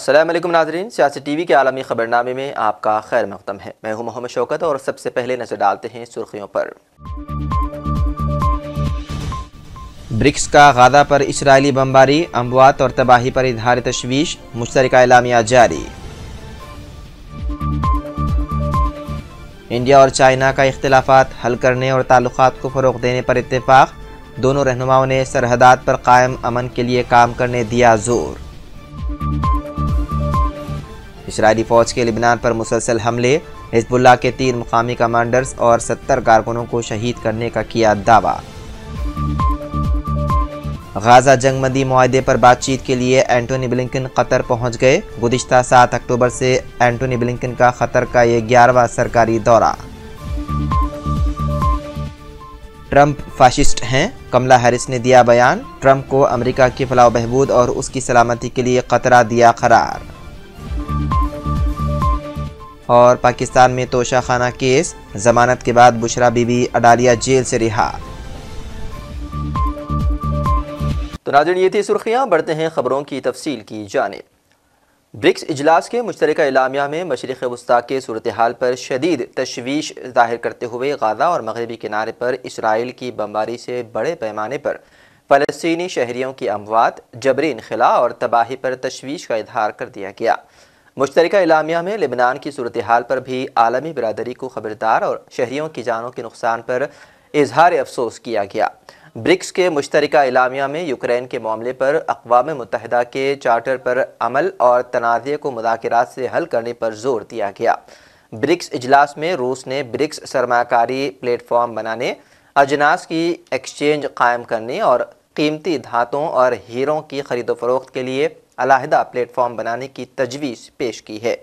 असलम नाजरीन सियासी T V के आलमी ख़बरनामे में आपका खैर मकदम है मैं हूं मोहम्मद शौकत और सबसे पहले नज़र डालते हैं सुर्खियों पर ब्रिक्स का गादा पर इसराइली बमबारी अमवात और तबाही पर इधार तशवीश मुश्तर इलामिया जारी इंडिया और चाइना का इख्तलाफा हल करने और ताल्लुक को फ़रोग देने पर इतफ़ाक़ दोनों रहनुमाओं ने सरहदात पर कायम अमन के लिए काम करने दिया जोर इसराइली फ़ौज के लिबनान पर मुसलसल हमले हिजबुल्ला के तीन मुकामी कमांडर्स और सत्तर कारकुनों को शहीद करने का किया दावा गाजा जंगबंदी माहदे पर बातचीत के लिए एंटोनी ब्लिंकन कतर पहुंच गए गुजशत सात अक्टूबर से एंटोनी ब्लिंकन का कतर का ये ग्यारहवा सरकारी दौरा ट्रंप फाशिस्ट हैं कमला हैरिस ने दिया बयान ट्रंप को अमेरिका के फलाह बहबूद और उसकी सलामती के लिए खतरा दिया करार और पाकिस्तान में तोशा खाना केस जमानत के बाद बुशरा बीबी अडालिया जेल से रिहा तो नाजन ये थी सुर्खियाँ बढ़ते हैं खबरों की तफसील की जानब ब्रिक्स इजलास के मुश्तर इलामिया में मशरक़ वस्ता के सूरत हाल पर शदीद तशवीश जाहिर करते हुए गाजा और मगरबी किनारे पर इसराइल की बमबारी से बड़े पैमाने पर फ़लस्तनी शहरीों की अमवात जबरी इनखिला और तबाही पर तशवीश का इजहार कर दिया गया मुश्तर इलामिया में लिबनान की सूरत हाल पर भी आलमी बरदरी को खबरदार और शहरीों की जानों के नुकसान पर इजहार अफसोस किया गया ब्रिक्स के मुश्तर इलामिया में यूक्रेन के मामले पर अकवा मुतहद के चार्टर पर अमल और तनाज़े को मुदाकरात से हल करने पर जोर दिया गया ब्रिक्स इजलास में रूस ने ब्रिक्स सरमाकारी प्लेटफॉर्म बनाने अजनास की एक्सचेंज कायम करने और कीमती धातों और हीरों की खरीदो फरोख्त के लिए अलाहदा प्लेटफॉर्म बनाने की तजवीज़ पेश की है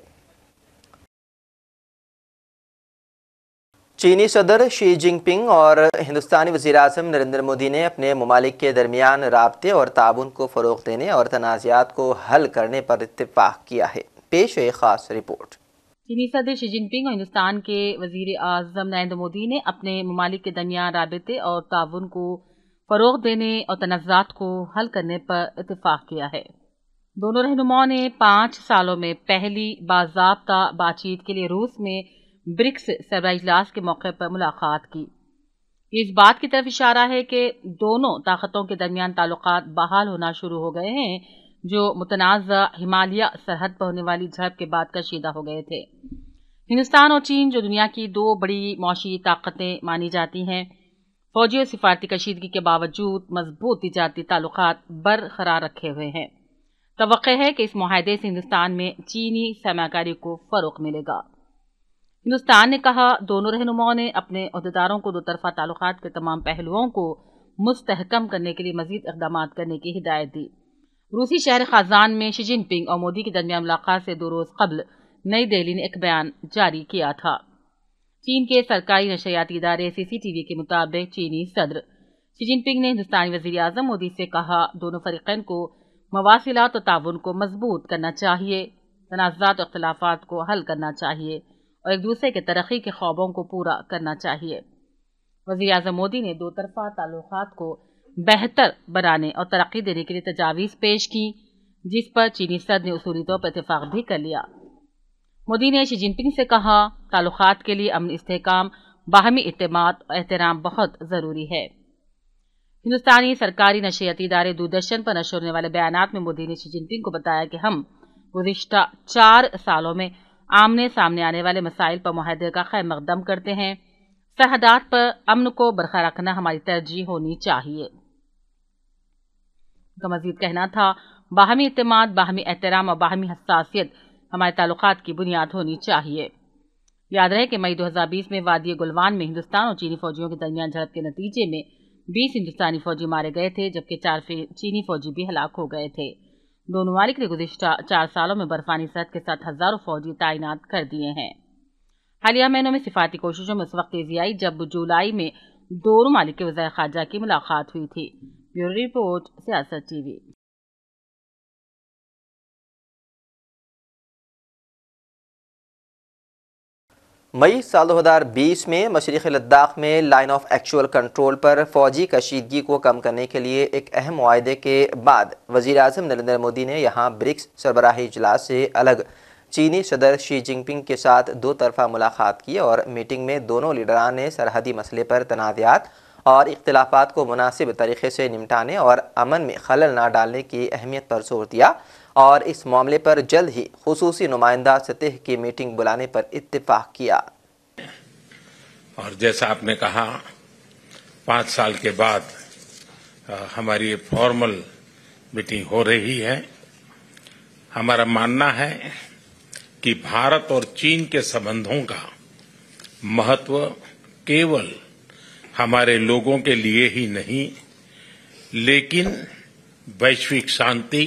चीनी सदर शी जिनपिंग और हिंदुस्तानी वजी अजम नरेंद्र मोदी ने अपने ममालिक के दरमियान रबते और ताबन को फ़रोग देने और तनाज़ात को हल करने पर इतफाक़ किया है पेश एक ख़ास रिपोर्ट चीनी सदर शी जिनपिंग और हिंदुस्तान के वजीर अजम नरेंद्र मोदी ने अपने ममालिक के दरमियान रबते और ताबन को फ़रोग देने और तनाज़ात को हल करने पर इतफाक़ किया है दोनों रहनुमाओं ने पाँच सालों में पहली बाजाबता बातचीत के लिए रूस में ब्रिक्स सरबरा इजलास के मौके पर मुलाकात की इस बात की तरफ इशारा है कि दोनों ताकतों के दरमियान ताल्लुक बहाल होना शुरू हो गए हैं जो मुतनाज़ हिमालय सरहद पर होने वाली झड़प के बाद कशीदा हो गए थे हिंदुस्तान और चीन जो दुनिया की दो बड़ी मौशी ताकतें मानी जाती हैं फौजी और सिफारती कशीदगी के बावजूद मजबूत तजारती ताल्लुक बरकरार रखे हुए हैं तो है कि इस माहे से हिंदुस्तान में चीनी सरमाकारी को फ़र्ग मिलेगा हिंदुस्तान ने कहा दोनों रहनुमाओं ने अपने अहदेदारों को दोतरफा ताल्लुक के तमाम पहलुओं को मुस्तहकम करने के लिए मजीद इकदाम करने की हिदायत दी रूसी शहर खाजान में शी जिनपिंग और मोदी के दरमियान मुलाकात से दो रोज़ कबल नई दिल्ली ने एक बयान जारी किया था चीन के सरकारी नशरियाती इदारे सी सी टी वी के मुताबिक चीनी सदर शी जिनपिंग ने हिंदुस्तानी वजी अजम मोदी से कहा दोनों फरीकैन को मवासिलत और ताउन को मजबूत करना चाहिए तनाज़ात और अख्तलाफात को हल करना चाहिए और एक दूसरे के तरक्की के ख्वाबों को पूरा करना चाहिए वजी अजम मोदी ने दो तरफ़ा ताल्लुक़ात को बेहतर बनाने और तरक्की देने के लिए तजावीज़ पेश की जिस पर चीनी सदर ने उसूली तौर पर इतफाक़ भी कर लिया मोदी ने शी जिनपिंग से कहा ताल्लुक के लिए अमन इसकाम बाहमी अतमाद और एहतराम बहुत ज़रूरी है हिंदुस्तानी सरकारी नशेती इदारे दूरदर्शन पर नशर होने वाले बयान में मोदी ने शी जिनपिंग को बताया कि हम गुजशत चार सालों में आमने सामने आने वाले मसाइल पर माहदे का खैर मकदम करते हैं सरहदात पर अमन को बरकरार रखना हमारी तरजीह होनी चाहिए का मजीद कहना था बाहमी इतमाद बाहमी एहतराम और बाहमी हसासीत हमारे ताल्लुक की बुनियाद होनी चाहिए याद रहे कि मई 2020 में वादी गुलवान में हिंदुस्तान और चीनी फौजियों के दरमियान झड़प के नतीजे में बीस हिंदुस्तानी फौजी मारे गए थे जबकि चार चीनी फौजी भी हलाक हो गए थे दोनों मालिक ने गुजशत चार सालों में बर्फानी सहद के साथ हजारों फौजी तैनात कर दिए हैं हालिया महीनों में सिफाती कोशिशों में उस वक्त तेजी आई जब जुलाई में दोनों मालिक के वजह खारजा की मुलाकात हुई थी ब्यूरो रिपोर्ट सियासत टीवी मई साल 2020 में मशरक़ लद्दाख में लाइन ऑफ एक्चुअल कंट्रोल पर फौजी कशीदगी को कम करने के लिए एक अहम माहे के बाद वज़ी अजम नरेंद्र मोदी ने यहाँ ब्रिक्स सरबराही इजलास से अलग चीनी सदर शी जिनपिंग के साथ दो तरफ़ा मुलाकात की और मीटिंग में दोनों लीडरान ने सरहदी मसले पर तनाज़ात और इख्लाफा को मुनासिब तरीके से निपटाने और अमन में खलल ना डालने की अहमियत पर जोर दिया और इस मामले पर जल्द ही खसूस नुमाइंदा सतह की मीटिंग बुलाने पर इतफाक किया और जैसा आपने कहा पांच साल के बाद हमारी फॉर्मल मीटिंग हो रही है हमारा मानना है कि भारत और चीन के संबंधों का महत्व केवल हमारे लोगों के लिए ही नहीं लेकिन वैश्विक शांति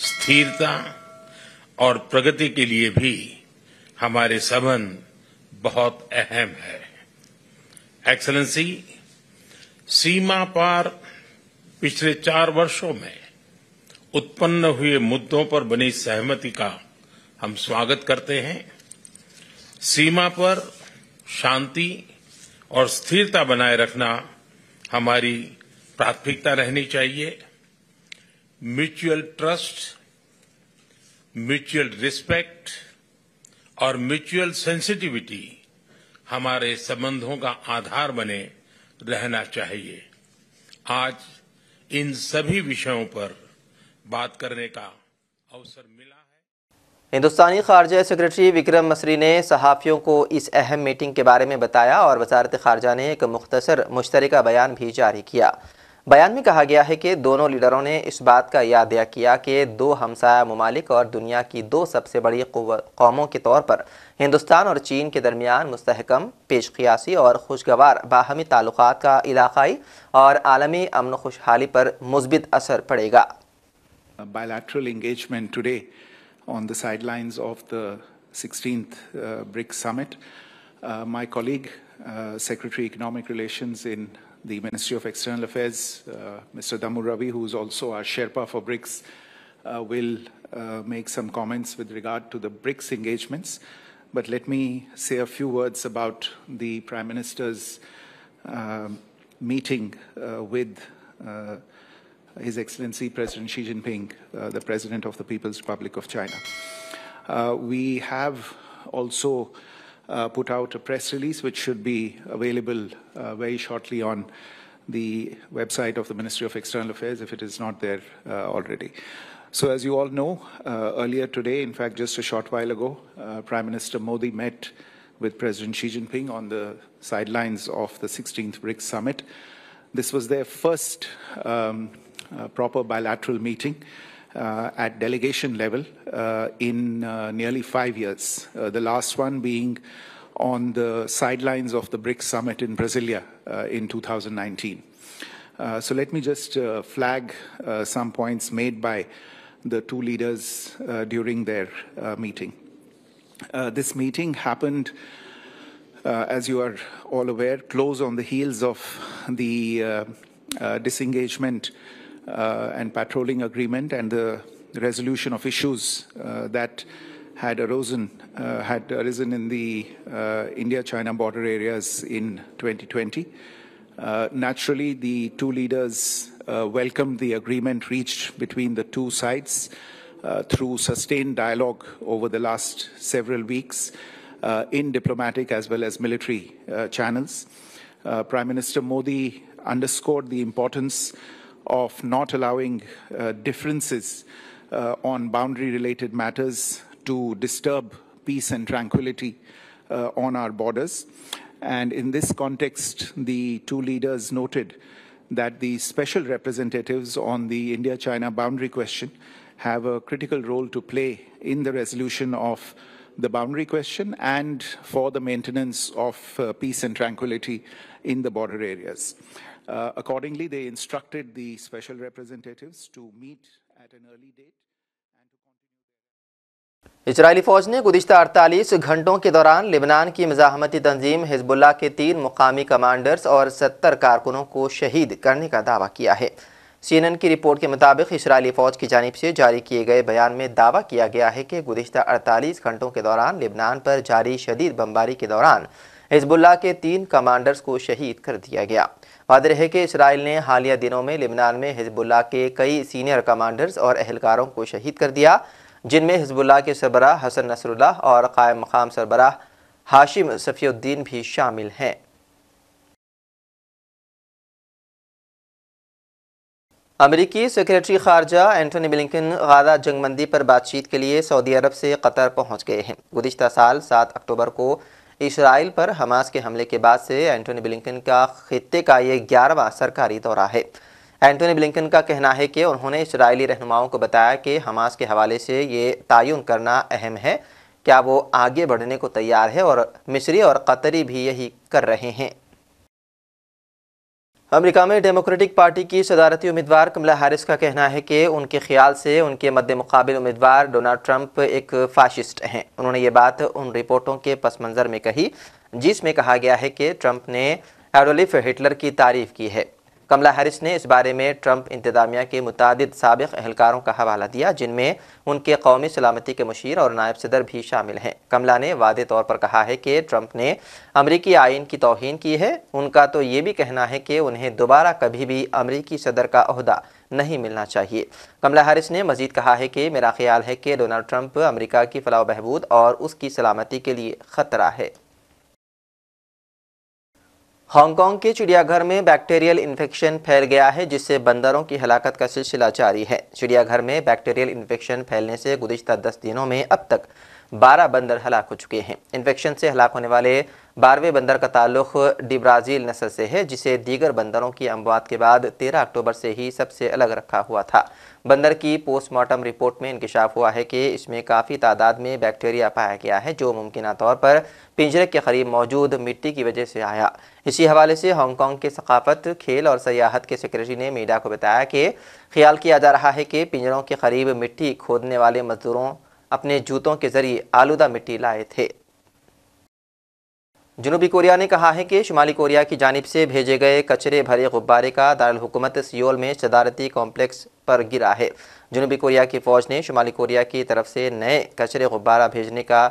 स्थिरता और प्रगति के लिए भी हमारे संबंध बहुत अहम है एक्सलेंसी सीमा पार पिछले चार वर्षों में उत्पन्न हुए मुद्दों पर बनी सहमति का हम स्वागत करते हैं सीमा पर शांति और स्थिरता बनाए रखना हमारी प्राथमिकता रहनी चाहिए म्यूचुअल ट्रस्ट म्यूचुअल रिस्पेक्ट और म्यूचुअल सेंसिटिविटी हमारे संबंधों का आधार बने रहना चाहिए आज इन सभी विषयों पर बात करने का अवसर मिला है हिंदुस्तानी खारजा सेक्रेटरी विक्रम मसरी ने सहाफ़ियों को इस अहम मीटिंग के बारे में बताया और वजारत खारजा ने एक मुख्तसर मुश्तरक बयान भी जारी किया बयान में कहा गया है कि दोनों लीडरों ने इस बात का यादया किया कि दो हमसाया ममालिक और दुनिया की दो सबसे बड़ी कौमों के तौर पर हिंदुस्तान और चीन के दरमियान मस्तकम पेशकियासी और खुशगवार बाहमी ताल्लुक का इलाकई और आलमी अमन खुशहाली पर मुस्बित असर पड़ेगा bilateral engagement today on the sidelines of the 16th uh, BRICS summit. Uh, my colleague, uh, Secretary Economic Relations in the Ministry of External Affairs, uh, Mr. Damur Ravi, who is also our Sherpa for BRICS, uh, will uh, make some comments with regard to the BRICS engagements. But let me say a few words about the Prime Minister's meeting with His Excellency President Xi Jinping, the President of the People's Republic of China. we have also uh, put out a press release, which should be available uh, very shortly on the website of the Ministry of External Affairs if it is not there uh, already. So as you all know, uh, earlier today, in fact, just a short while ago, uh, Prime Minister Modi met with President Xi Jinping on the sidelines of the 16th BRICS summit. This was their first um, proper bilateral meeting uh, at delegation level uh, in uh, nearly five years, uh, the last one being on the sidelines of the BRICS summit in Brasilia uh, in 2019. Uh, so let me just flag some points made by the two leaders during their meeting. this meeting happened, as you are all aware, close on the heels of the disengagement uh, and patrolling agreement and the resolution of issues uh, that had arisen, uh, had arisen in the India-China border areas in 2020. naturally, the two leaders welcomed the agreement reached between the two sides through sustained dialogue over the last several weeks. Uh, in diplomatic as well as military uh, channels. Uh, Prime Minister Modi underscored the importance of not allowing uh, differences uh, on boundary related matters to disturb peace and tranquility uh, on our borders. And in this context, the two leaders noted that the special representatives on the India China boundary question have a critical role to play in the resolution of the boundary question and for the maintenance of uh, peace and tranquility in the border areas. Uh, accordingly, they instructed the special representatives to meet at an early date. इसराइली फ़ौज ने गुजशत अड़तालीस घंटों के दौरान लिबनान की मजाहमती तंजीम Hezbollah के तीन मुकामी कमांडर्स और सत्तर कारकुनों को शहीद करने का दावा किया है सी की रिपोर्ट के मुताबिक इसराइली फ़ौज की जानब से जारी किए गए बयान में दावा किया गया है कि गुजशत अड़तालीस घंटों के दौरान लिबनान पर जारी शदीद बमबारी के दौरान हिजबुल्ला के तीन कमांडर्स को शहीद कर दिया गया वाद रहे कि इसराइल ने हालिया दिनों में लेबनान में हिजबुल्ला के कई सीनियर कमांडर्स और अहलकारों को शहीद कर दिया जिनमें हिजबुल्ला के सरबरा हसन नसरुल्ला और कायम मकाम सरबरा हाशिम सफीउद्दीन भी शामिल हैं अमरीकी सेक्रेटरी खारजा एंटनी ब्लिंकन गाजा जंगमंदी पर बातचीत के लिए सऊदी अरब से कतर पहुंच गए हैं गुजशत साल सात अक्टूबर को इसराइल पर हमास के हमले के बाद से एंटोनी ब्लिंकन का खत्े का ये ग्यारहवा सरकारी दौरा है एंटोनी ब्लिंकन का कहना है कि उन्होंने इसराइली रहनुमाओं को बताया कि हमास के हवाले से ये तयन करना अहम है क्या वो आगे बढ़ने को तैयार है और मिस्री और कतरी भी यही कर रहे हैं अमेरिका में डेमोक्रेटिक पार्टी की सदारती उम्मीदवार कमला हारिस का कहना है कि उनके ख्याल से उनके मद्द मुकाबल उम्मीदवार डोनाल्ड ट्रंप एक फाशिस्ट हैं उन्होंने ये बात उन रिपोर्टों के पस मंज़र में कही जिसमें कहा गया है कि ट्रंप ने एडोलिफ हिटलर की तारीफ की है कमला हैरिस ने इस बारे में ट्रंप इंतज़ामिया के मुतद सबक अहलकारों का हवाला दिया जिनमें उनके कौमी सलामती के मुशीर और नायब सदर भी शामिल हैं कमला ने वाद तौर पर कहा है कि ट्रंप ने अमरीकी आइन की तोहन की है उनका तो ये भी कहना है कि उन्हें दोबारा कभी भी अमरीकी सदर का अहदा नहीं मिलना चाहिए कमला हैरिस ने मजीद कहा है कि मेरा ख्याल है कि डोनाल्ड ट्रंप अमरीका की फलाह बहबूद और उसकी सलामती के लिए ख़तरा है हांगकांग के चिड़ियाघर में बैक्टीरियल इन्फेक्शन फैल गया है जिससे बंदरों की हलाकत का सिलसिला जारी है चिड़ियाघर में बैक्टीरियल इन्फेक्शन फैलने से गुजशत दस दिनों में अब तक बारह बंदर हलाक हो चुके हैं इन्फेक्शन से हलाक होने वाले बारहवें बंदर का ताल्लुक डिब्राजील नस्ल से है जिसे दीगर बंदरों की अमवात के बाद तेरह अक्टूबर से ही सबसे अलग रखा हुआ था बंदर की पोस्टमार्टम रिपोर्ट में इंकशाफ हुआ है कि इसमें काफ़ी तादाद में बैक्टीरिया पाया गया है जो मुमकिन तौर पर पिंजरे के करीब मौजूद मिट्टी की वजह से आया इसी हवाले से हांगकॉन्ग के सकाफत खेल और सयाहत के सेक्रेटरी ने मीडिया को बताया कि ख्याल किया जा रहा है कि पिंजरों के करीब मिट्टी खोदने वाले मजदूरों अपने जूतों के जरिए आलूदा मिट्टी लाए थे जनूबी कोरिया ने कहा है कि शुमाली कोरिया की जानब से भेजे गए कचरे भरे गुब्बारे का दारकूमत सियोल में सदारती कॉम्प्लेक्स पर गिरा है जनूबी कोरिया की फ़ौज ने शुमाली कोरिया की तरफ से नए कचरे गुब्बारा भेजने का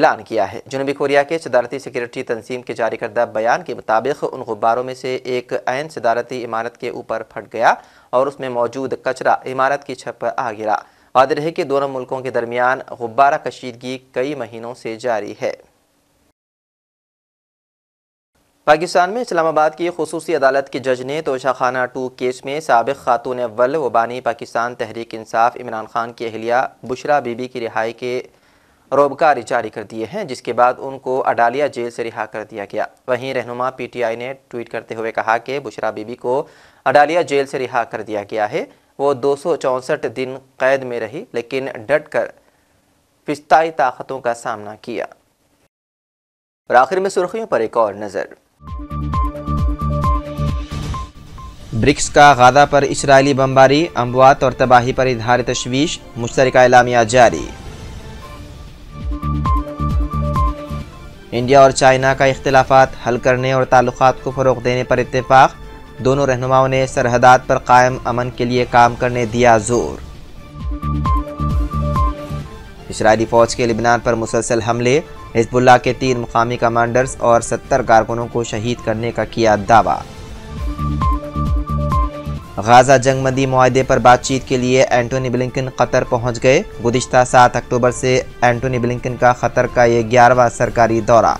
ऐलान किया है जनूबी कोरिया के सदारती सिक्योरिटी तंजीम के जारी करदा बयान के मुताबिक उन गुब्बारों में से एक आन सदारती इमारत के ऊपर फट गया और उसमें मौजूद कचरा इमारत की छत पर आ गिरा गादिर है कि दोनों मुल्कों के दरमियान गुब्बारा कशीदगी कई महीनों से जारी है पाकिस्तान में इस्लामाबाद की खसूसी अदालत के जज ने तोशा खाना टू केस में सबक खातून अव्वल व बानी पाकिस्तान तहरीक इंसाफ इमरान खान की अहलिया बुशरा बीबी की रिहाई के रोबकारी जारी कर दिए हैं जिसके बाद उनको अडालिया जेल से रिहा कर दिया गया वहीं रहनुमा पीटीआई ने ट्वीट करते हुए कहा कि बुशरा बीबी को अडालिया जेल से रिहा कर दिया गया है वो दो दिन कैद में रही लेकिन डट कर पिस्ताई ताकतों का सामना किया और आखिर में सुर्खियों पर एक और नज़र ब्रिक्स का गादा पर इसराइली बमबारी अमवात और तबाही पर इधार तशवीश मुश्तरक इलामिया जारी इंडिया और चाइना का इख्तलाफात हल करने और ताल्लुक को फ़रोग देने पर इतफाक़ दोनों रहनुमाओं ने सरहदात पर कायम अमन के लिए काम करने दिया जोर इसराइली फौज के लिबनान पर मुसलसल हमले हिजबुल्ला के तीन मुकामी कमांडर्स और सत्तर कारकुनों को शहीद करने का किया दावा गाजा जंगमदी माहे पर बातचीत के लिए एंटोनी ब्लिंकन कतर पहुंच गए गुजशत सात अक्टूबर से एंटोनी ब्लिंकन का कतर का ये ग्यारहवा सरकारी दौरा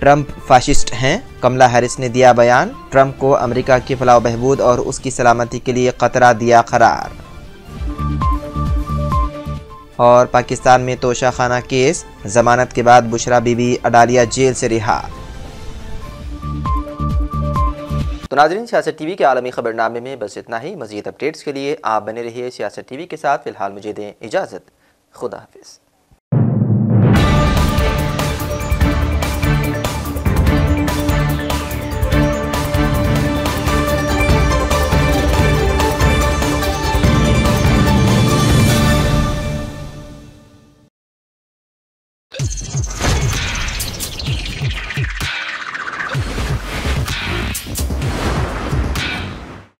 ट्रंप फासिस्ट हैं कमला हैरिस ने दिया बयान ट्रंप को अमेरिका की फलाह बहबूद और उसकी सलामती के लिए खतरा दिया करार और पाकिस्तान में तोशा खाना केस जमानत के बाद बुशरा बीबी अडालिया जेल से रिहा तो नाजरीन सियासत टीवी के आलमी खबरनामे में बस इतना ही मजीद अपडेट्स के लिए आप बने रहिए सियासत टीवी के साथ फिलहाल मुझे दें इजाज़त खुदा हाफिज़